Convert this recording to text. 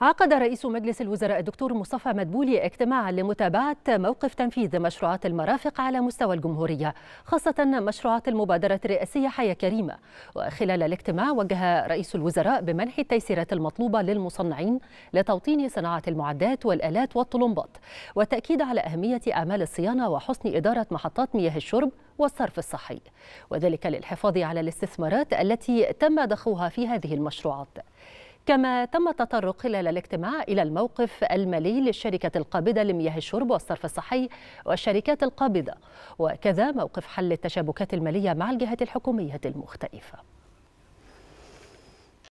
عقد رئيس مجلس الوزراء الدكتور مصطفى مدبولي اجتماعا لمتابعة موقف تنفيذ مشروعات المرافق على مستوى الجمهورية خاصة مشروعات المبادرة الرئاسية حياة كريمة وخلال الاجتماع وجه رئيس الوزراء بمنح التيسيرات المطلوبة للمصنعين لتوطين صناعة المعدات والآلات والطلمبات والتأكيد على أهمية أعمال الصيانة وحسن إدارة محطات مياه الشرب والصرف الصحي وذلك للحفاظ على الاستثمارات التي تم ضخها في هذه المشروعات كما تم التطرق خلال الاجتماع إلى الموقف المالي للشركة القابضة لمياه الشرب والصرف الصحي والشركات القابضة وكذا موقف حل التشابكات المالية مع الجهات الحكومية المختلفة